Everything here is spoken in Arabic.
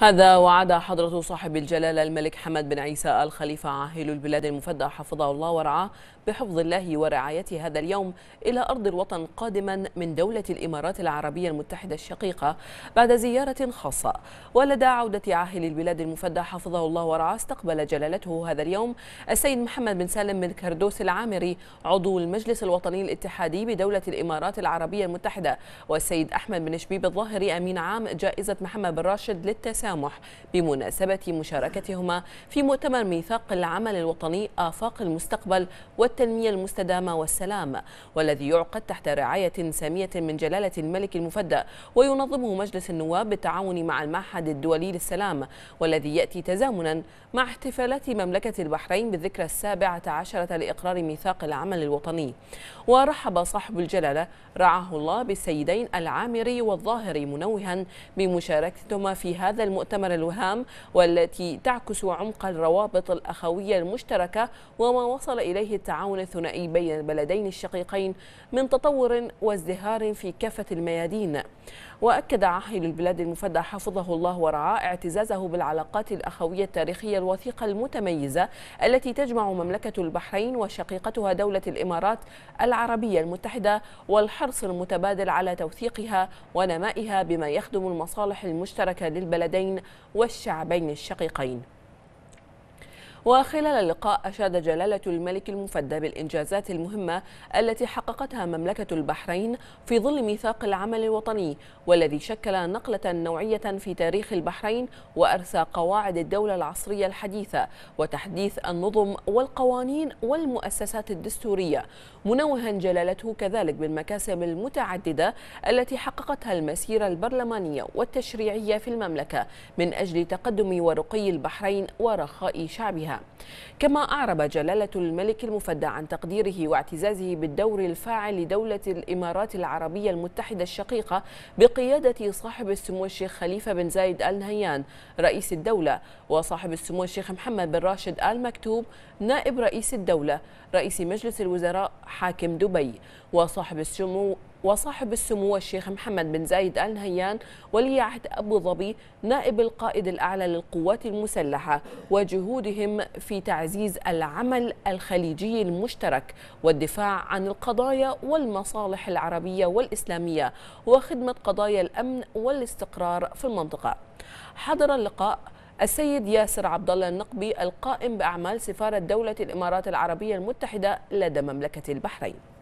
هذا وعد حضرة صاحب الجلالة الملك حمد بن عيسى الخليفة عاهل البلاد المفدى حفظه الله ورعاه بحفظ الله ورعايته هذا اليوم إلى أرض الوطن قادما من دولة الإمارات العربية المتحدة الشقيقة بعد زيارة خاصة ولدى عودة عاهل البلاد المفدى حفظه الله ورعاه استقبل جلالته هذا اليوم السيد محمد بن سالم بن كردوس العامري عضو المجلس الوطني الاتحادي بدولة الإمارات العربية المتحدة والسيد أحمد بن شبيب الظاهري أمين عام جائزة محمد بن راشد للتسامح التسامح بمناسبة مشاركتهما في مؤتمر ميثاق العمل الوطني آفاق المستقبل والتنمية المستدامة والسلام والذي يعقد تحت رعاية سامية من جلالة الملك المفدى وينظمه مجلس النواب بالتعاون مع المعهد الدولي للسلام والذي يأتي تزامنا مع احتفالات مملكة البحرين بالذكرى السابعة عشرة لإقرار ميثاق العمل الوطني ورحب صاحب الجلالة رعاه الله بالسيدين العامري والظاهري منوها بمشاركتهما في هذا المؤتمر مؤتمر الوهام والتي تعكس عمق الروابط الأخوية المشتركة وما وصل إليه التعاون الثنائي بين البلدين الشقيقين من تطور وازدهار في كافة الميادين وأكد عاهل البلاد المفدى حفظه الله ورعاه اعتزازه بالعلاقات الأخوية التاريخية الوثيقة المتميزة التي تجمع مملكة البحرين وشقيقتها دولة الإمارات العربية المتحدة والحرص المتبادل على توثيقها ونمائها بما يخدم المصالح المشتركة للبلدين الدولتين والشعبين الشقيقين وخلال اللقاء أشاد جلالة الملك المفدى بالإنجازات المهمة التي حققتها مملكة البحرين في ظل ميثاق العمل الوطني والذي شكل نقلة نوعية في تاريخ البحرين وأرسى قواعد الدولة العصرية الحديثة وتحديث النظم والقوانين والمؤسسات الدستورية منوها جلالته كذلك بالمكاسب المتعددة التي حققتها المسيرة البرلمانية والتشريعية في المملكة من أجل تقدم ورقي البحرين ورخاء شعبها بها كما أعرب جلالة الملك المفدى عن تقديره واعتزازه بالدور الفاعل لدولة الإمارات العربية المتحدة الشقيقة بقيادة صاحب السمو الشيخ خليفة بن زايد آل نهيان رئيس الدولة وصاحب السمو الشيخ محمد بن راشد آل مكتوب نائب رئيس الدولة رئيس مجلس الوزراء حاكم دبي وصاحب السمو وصاحب السمو الشيخ محمد بن زايد آل نهيان ولي عهد أبو ظبي نائب القائد الأعلى للقوات المسلحة وجهودهم في تعزيز العمل الخليجي المشترك والدفاع عن القضايا والمصالح العربية والإسلامية وخدمة قضايا الأمن والاستقرار في المنطقة حضر اللقاء السيد ياسر عبد الله النقبي القائم باعمال سفاره دوله الامارات العربيه المتحده لدى مملكه البحرين